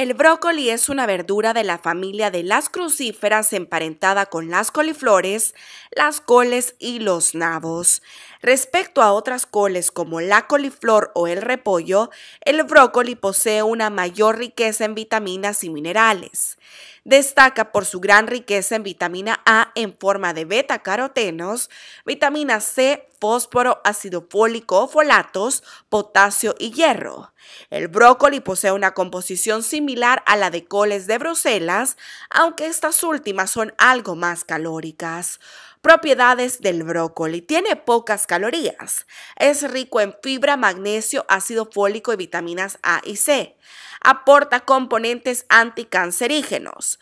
El brócoli es una verdura de la familia de las crucíferas emparentada con las coliflores, las coles y los nabos. Respecto a otras coles como la coliflor o el repollo, el brócoli posee una mayor riqueza en vitaminas y minerales. Destaca por su gran riqueza en vitamina A en forma de beta-carotenos, vitamina C, fósforo, ácido fólico, folatos, potasio y hierro. El brócoli posee una composición similar a la de coles de Bruselas, aunque estas últimas son algo más calóricas. Propiedades del brócoli. Tiene pocas calorías. Es rico en fibra, magnesio, ácido fólico y vitaminas A y C. Aporta componentes anticancerígenos.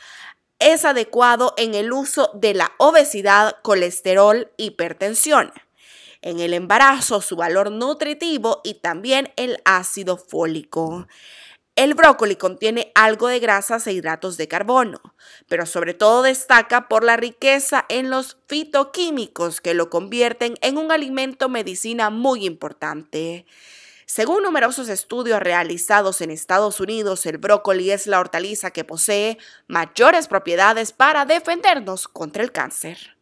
Es adecuado en el uso de la obesidad, colesterol, hipertensión en el embarazo, su valor nutritivo y también el ácido fólico. El brócoli contiene algo de grasas e hidratos de carbono, pero sobre todo destaca por la riqueza en los fitoquímicos que lo convierten en un alimento medicina muy importante. Según numerosos estudios realizados en Estados Unidos, el brócoli es la hortaliza que posee mayores propiedades para defendernos contra el cáncer.